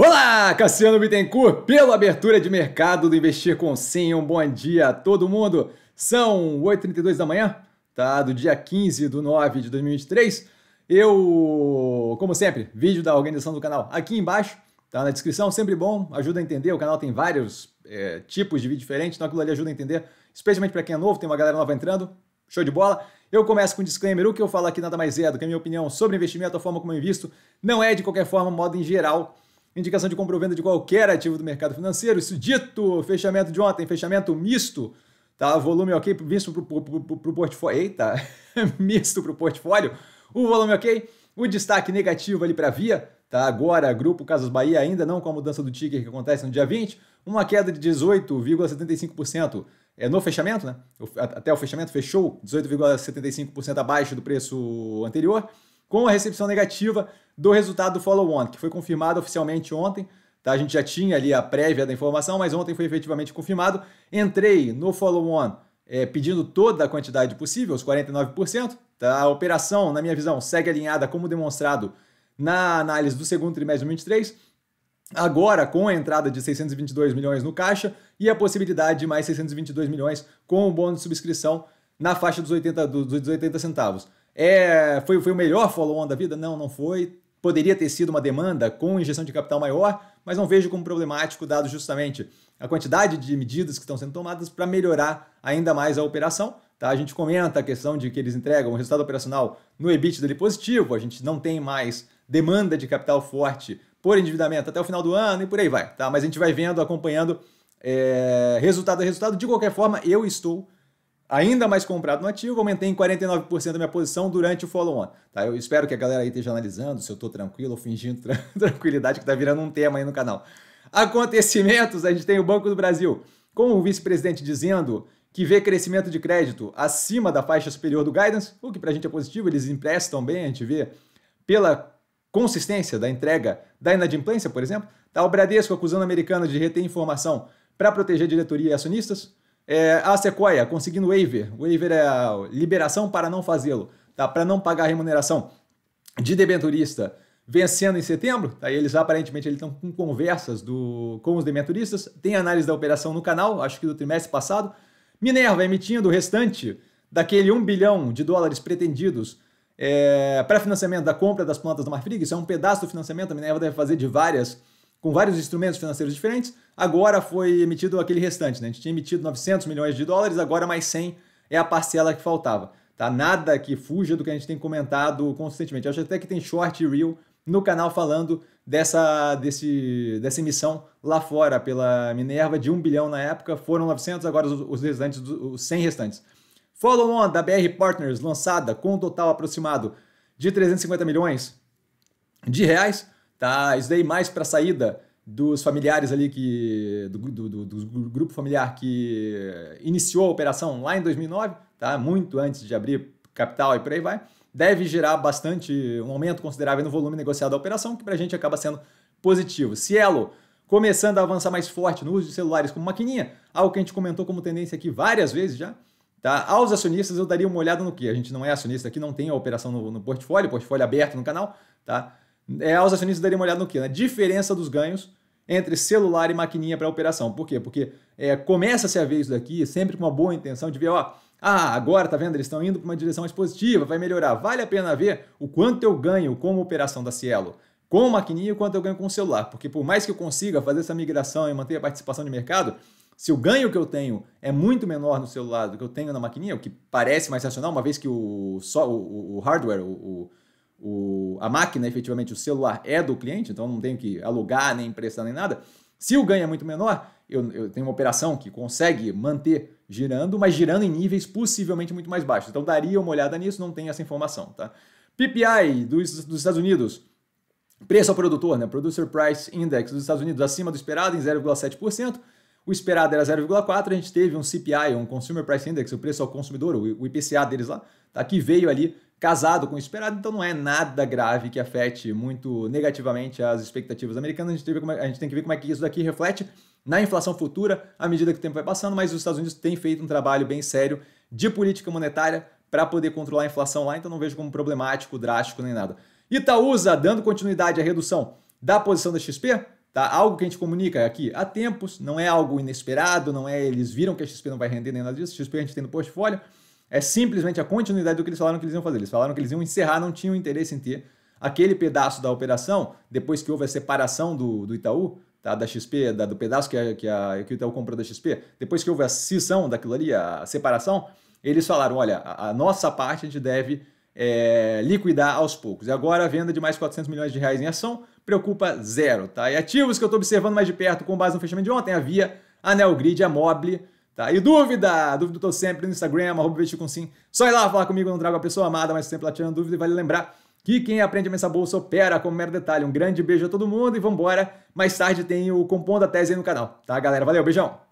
Olá, Cassiano Bittencourt, pela abertura de mercado do Investir com Sim. Um bom dia a todo mundo. São 8h32 da manhã, tá? Do dia 15 de 9 de 2023. Eu, como sempre, vídeo da organização do canal aqui embaixo, tá na descrição, sempre bom, ajuda a entender. O canal tem vários é, tipos de vídeo diferentes, então aquilo ali ajuda a entender, especialmente para quem é novo, tem uma galera nova entrando. Show de bola. Eu começo com um disclaimer: o que eu falo aqui nada mais é do que a minha opinião sobre investimento, a forma como eu invisto, não é de qualquer forma, modo em geral indicação de compra ou venda de qualquer ativo do mercado financeiro. Isso dito, fechamento de ontem, fechamento misto, tá? Volume ok, misto para o portfólio. Eita, misto o portfólio. O volume ok, o destaque negativo ali para Via, tá? Agora, Grupo Casas Bahia, ainda não com a mudança do ticker que acontece no dia 20, uma queda de 18,75%. É no fechamento, né? Até o fechamento fechou 18,75% abaixo do preço anterior, com a recepção negativa do resultado do follow-on, que foi confirmado oficialmente ontem. Tá? A gente já tinha ali a prévia da informação, mas ontem foi efetivamente confirmado. Entrei no follow-on é, pedindo toda a quantidade possível, os 49%. Tá? A operação, na minha visão, segue alinhada como demonstrado na análise do segundo trimestre de 2023. Agora, com a entrada de 622 milhões no caixa e a possibilidade de mais 622 milhões com o bônus de subscrição na faixa dos 80, dos 80 centavos. É, foi, foi o melhor follow-on da vida? Não, não foi. Poderia ter sido uma demanda com injeção de capital maior, mas não vejo como problemático, dado justamente a quantidade de medidas que estão sendo tomadas para melhorar ainda mais a operação. Tá? A gente comenta a questão de que eles entregam o resultado operacional no EBIT dele positivo, a gente não tem mais demanda de capital forte por endividamento até o final do ano e por aí vai. Tá? Mas a gente vai vendo, acompanhando é, resultado a resultado. De qualquer forma, eu estou ainda mais comprado no ativo, aumentei em 49% da minha posição durante o follow-on. Tá? Eu espero que a galera aí esteja analisando se eu estou tranquilo ou fingindo tra tranquilidade, que está virando um tema aí no canal. Acontecimentos, a gente tem o Banco do Brasil, com o vice-presidente dizendo que vê crescimento de crédito acima da faixa superior do guidance, o que para a gente é positivo, eles emprestam bem, a gente vê pela consistência da entrega da inadimplência, por exemplo. Tá o Bradesco acusando a americana de reter informação para proteger diretoria e acionistas. É, a ah, Sequoia conseguindo waiver. Waiver é liberação para não fazê-lo, tá? para não pagar remuneração de debenturista vencendo em setembro. Tá? eles aparentemente estão com conversas do, com os debenturistas. Tem análise da operação no canal, acho que do trimestre passado. Minerva emitindo o restante daquele 1 bilhão de dólares pretendidos é, para financiamento da compra das plantas do Marfrig. Isso é um pedaço do financiamento. A Minerva deve fazer de várias com vários instrumentos financeiros diferentes, agora foi emitido aquele restante. Né? A gente tinha emitido 900 milhões de dólares, agora mais 100 é a parcela que faltava. Tá? Nada que fuja do que a gente tem comentado consistentemente. acho até que tem short e reel no canal falando dessa, desse, dessa emissão lá fora pela Minerva de 1 bilhão na época, foram 900, agora os, os restantes, os 100 restantes. Follow-on da BR Partners, lançada com um total aproximado de 350 milhões de reais. Tá? Isso daí mais para saída dos familiares ali que do, do, do, do, grupo familiar que iniciou a operação lá em 2009, tá? Muito antes de abrir capital e por aí vai, deve gerar bastante um aumento considerável no volume negociado da operação, que para a gente acaba sendo positivo. Cielo começando a avançar mais forte no uso de celulares como maquininha, algo que a gente comentou como tendência aqui várias vezes já. Tá? Aos acionistas eu daria uma olhada no que a gente não é acionista aqui, não tem a operação no, no portfólio, portfólio aberto no canal, tá? é, os acionistas darem uma olhada no que? Na diferença dos ganhos entre celular e maquininha para operação. Por quê? Porque é, começa-se a ver isso daqui sempre com uma boa intenção de ver, ó, ah, agora tá vendo, eles estão indo para uma direção mais positiva, vai melhorar. Vale a pena ver o quanto eu ganho com a operação da Cielo, com maquininha e quanto eu ganho com o celular. Porque por mais que eu consiga fazer essa migração e manter a participação de mercado, se o ganho que eu tenho é muito menor no celular do que eu tenho na maquininha, o que parece mais racional, uma vez que o, só, o, o hardware, o, o o, a máquina, efetivamente, o celular é do cliente, então não tenho que alugar, nem emprestar, nem nada. Se o ganho é muito menor, eu, eu tenho uma operação que consegue manter girando, mas girando em níveis possivelmente muito mais baixos. Então daria uma olhada nisso, não tem essa informação, tá? PPI dos, dos Estados Unidos, preço ao produtor, né? Producer Price Index dos Estados Unidos acima do esperado em 0,7%. O esperado era 0,4, a gente teve um CPI, um Consumer Price Index, o preço ao consumidor, o IPCA deles lá, tá? que veio ali casado com o esperado, então não é nada grave que afete muito negativamente as expectativas americanas. A gente, é, a gente tem que ver como é que isso daqui reflete na inflação futura à medida que o tempo vai passando, mas os Estados Unidos têm feito um trabalho bem sério de política monetária para poder controlar a inflação lá, então não vejo como problemático, drástico nem nada. Itaúsa dando continuidade à redução da posição da XP, tá? Algo que a gente comunica aqui há tempos, não é algo inesperado, não é eles viram que a XP não vai render nem nada disso, a XP a gente tem no portfólio. É simplesmente a continuidade do que eles falaram que eles iam fazer. Eles falaram que eles iam encerrar, não tinham interesse em ter aquele pedaço da operação, depois que houve a separação do, do Itaú, tá? da XP, da, do pedaço que, a, que, a, que o Itaú comprou da XP, depois que houve a cisão daquilo ali, a separação, eles falaram: olha, a, a nossa parte a gente deve é, liquidar aos poucos. E agora a venda de mais 400 milhões de reais em ação preocupa zero. Tá? E ativos que eu estou observando mais de perto com base no fechamento de ontem, a Via, a Nelgrid, a Mobile Tá? E dúvida? Dúvida eu tô sempre no Instagram, arroba sim. Só ir lá falar comigo, não trago a pessoa amada, mas sempre lá tirando dúvida. E vale lembrar que quem aprende a mensagem bolsa opera como mero detalhe. Um grande beijo a todo mundo e vambora. Mais tarde tem o Compondo a Tese aí no canal, tá, galera? Valeu, beijão!